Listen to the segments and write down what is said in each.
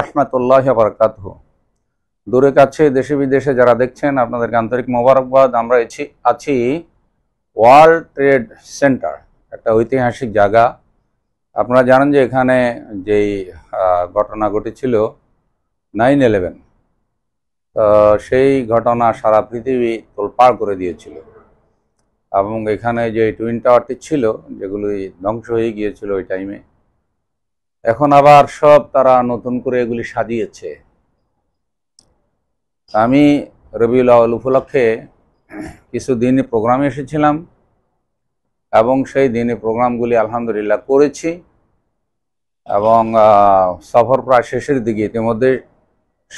রহমতুল্লাহ বরকাত দূরে কাছে দেশে বিদেশে যারা দেখছেন আপনাদেরকে আন্তরিক মোবারকবাদ আমরা আছি ওয়ার্ল্ড ট্রেড সেন্টার একটা ঐতিহাসিক জায়গা আপনারা জানেন যে এখানে যেই ঘটনা ঘটেছিল নাইন ইলেভেন সেই ঘটনা সারা পৃথিবী তোলপাড় করে দিয়েছিল এবং এখানে যে টুইন টাওয়ারটি ছিল যেগুলি ধ্বংস হয়ে গিয়েছিল ওই টাইমে এখন আবার সব তারা নতুন করে এগুলি সাজিয়েছে আমি রবিউল আউল উপলক্ষে কিছু দিনে প্রোগ্রামে এসেছিলাম এবং সেই দিনে প্রোগ্রামগুলি আলহামদুলিল্লাহ করেছি এবং সফর প্রায় শেষের দিকে ইতিমধ্যে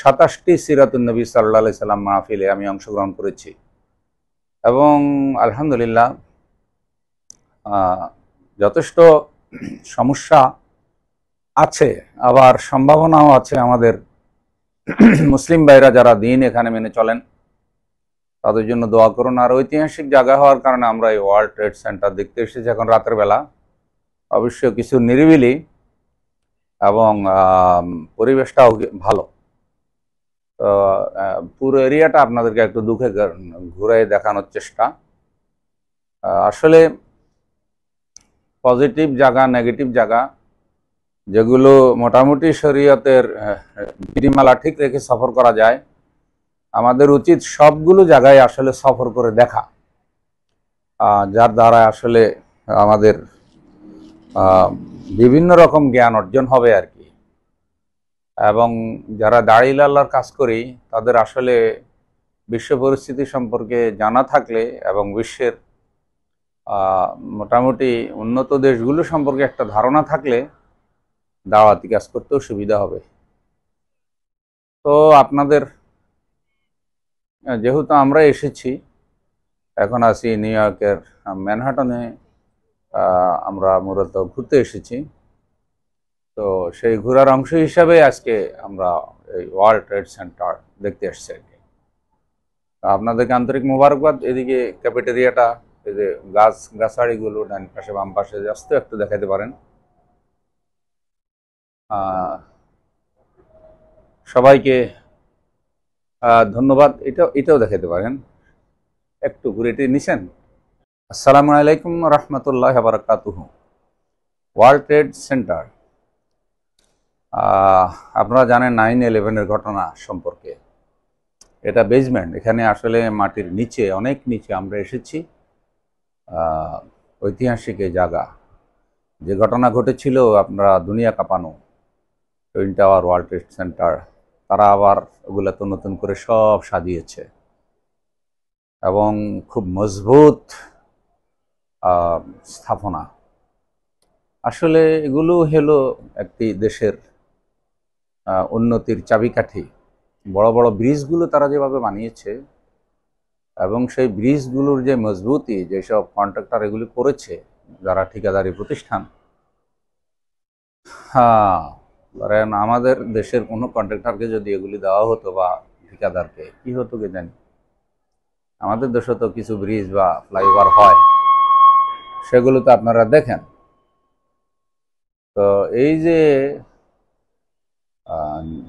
সাতাশটি সিরাতুলনবী সাল্লা সাল্লাম মাহফিলে আমি অংশগ্রহণ করেছি এবং আলহামদুলিল্লাহ যথেষ্ট সমস্যা আছে আবার সম্ভাবনাও আছে আমাদের মুসলিম ভাইরা যারা দিন এখানে মেনে চলেন তাদের জন্য দোয়া করুন আর ঐতিহাসিক জায়গা হওয়ার কারণে আমরা এই ওয়ার্ল্ড ট্রেড সেন্টার দেখতে এসেছি এখন রাতের বেলা অবশ্য কিছু নিরিবিলি এবং পরিবেশটাও ভালো তো পুরো এরিয়াটা আপনাদেরকে একটু দুঃখে ঘুরে দেখানোর চেষ্টা আসলে পজিটিভ জায়গা নেগেটিভ জায়গা যেগুলো মোটামুটি শরীয়তের বিধিমালা ঠিক রেখে সফর করা যায় আমাদের উচিত সবগুলো জায়গায় আসলে সফর করে দেখা যার দ্বারা আসলে আমাদের বিভিন্ন রকম জ্ঞান অর্জন হবে আর কি এবং যারা দাড়িল আল্লাহর কাজ করি তাদের আসলে বিশ্ব পরিস্থিতি সম্পর্কে জানা থাকলে এবং বিশ্বের মোটামুটি উন্নত দেশগুলো সম্পর্কে একটা ধারণা থাকলে দাওয়াতি কাজ করতেও সুবিধা হবে তো আপনাদের যেহেতু আমরা এসেছি এখন আছি নিউ ইয়র্কের ম্যানহাটনে আমরা মূলত ঘুরতে এসেছি তো সেই ঘোরার অংশ হিসাবে আজকে আমরা এই ওয়ার্ল্ড ট্রেড সেন্টার দেখতে এসছি আর কি আপনাদেরকে আন্তরিক মোবারকবাদ এদিকে ক্যাফেটেরিয়াটা এই যে গাছ গাছাড়িগুলো ডান পাশে বাম পাশে আস্তে একটু দেখাতে পারেন সবাইকে ধন্যবাদ এটা এটাও দেখাতে পারেন একটু ঘুরে এটি নিছেন আসসালামু আলাইকুম রহমতুল্লাহ বারাকাতুহ ওয়ার্ল্ড ট্রেড সেন্টার আপনারা জানেন নাইন ইলেভেনের ঘটনা সম্পর্কে এটা বেসমেন্ট এখানে আসলে মাটির নিচে অনেক নিচে আমরা এসেছি ঐতিহাসিক জায়গা যে ঘটনা ঘটেছিল আপনারা দুনিয়া কাঁপানো twin tower World Trade Center তারা আবার ওগুলো তো নতুন করে সব সাজিয়েছে এবং খুব মজবুত স্থাপনা আসলে এগুলো হলো একটি দেশের উন্নতির চাবিকাঠি বড় বড় ব্রিজগুলো তারা যেভাবে বানিয়েছে এবং সেই ব্রিজগুলোর যে মজবুতি যেসব কন্ট্রাক্টর এগুলি করেছে যারা ঠিকাদারি প্রতিষ্ঠান হ্যাঁ ধরেন আমাদের দেশের কোনো কন্ট্রাক্টরকে যদি এগুলি দেওয়া হতো বা ঠিকাদারকে কি হতো কে জানি আমাদের দেশে তো কিছু ব্রিজ বা ফ্লাইওভার হয় সেগুলো তো আপনারা দেখেন তো এই যে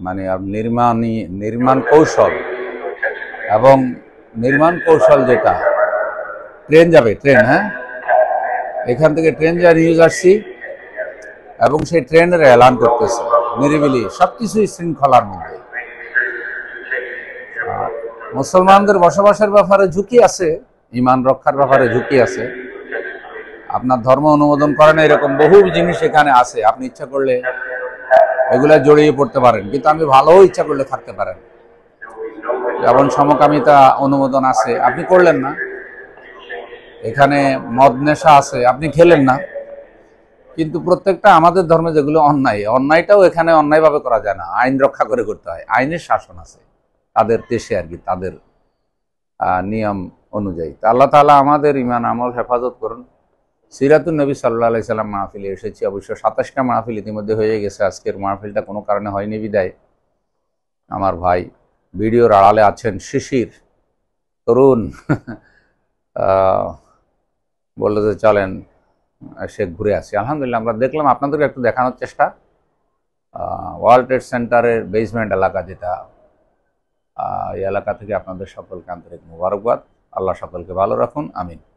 মানে নির্মাণী নির্মাণ কৌশল এবং নির্মাণ কৌশল যেটা ট্রেন যাবে ট্রেন হ্যাঁ এখান থেকে ট্রেন যা নিউজ আসছি এবং সেই ট্রেনের এলান করতেছে নিরিবিলি সব কিছুই শৃঙ্খলার মধ্যে মুসলমানদের বসবাসের ব্যাপারে ঝুঁকি আছে ইমান রক্ষার ব্যাপারে ঝুঁকি আছে আপনার ধর্ম অনুমোদন করে না এরকম বহু জিনিস এখানে আছে আপনি ইচ্ছা করলে এগুলা জড়িয়ে পড়তে পারেন কিন্তু আমি ভালো ইচ্ছা করলে থাকতে পারেন যেমন সমকামিতা অনুমোদন আছে আপনি করলেন না এখানে মদ নেশা আছে আপনি খেলেন না কিন্তু প্রত্যেকটা আমাদের ধর্মে যেগুলো অন্যায় অন্যায়টাও এখানে অন্যায়ভাবে করা যায় না আইন রক্ষা করে করতে হয় আইনের শাসন আছে তাদের দেশে আর কি তাদের নিয়ম অনুযায়ী আল্লাহ তালা আমাদের ইমান আমল হেফাজত করুন সিরাতুল নবী সাল্লাহ আলি সাল্লাম মাহফিলে এসেছি অবশ্য সাতাশটা মাহফিল ইতিমধ্যে হয়ে গেছে আজকের মাহফিলটা কোনো কারণে হয়নি বিদায় আমার ভাই ভিডিওর আড়ালে আছেন শিশির তরুণ বললো যে চলেন সে ঘুরে আসি আলহামদুলিল্লাহ আমরা দেখলাম আপনাদেরকে একটু দেখানোর চেষ্টা ওয়ার্ল্ড ট্রেড সেন্টারের বেসমেন্ট এলাকা যেটা এই এলাকা থেকে আপনাদের সকলকে আন্তরিক মুবারকবাদ আল্লাহ সকলকে ভালো রাখুন আমিন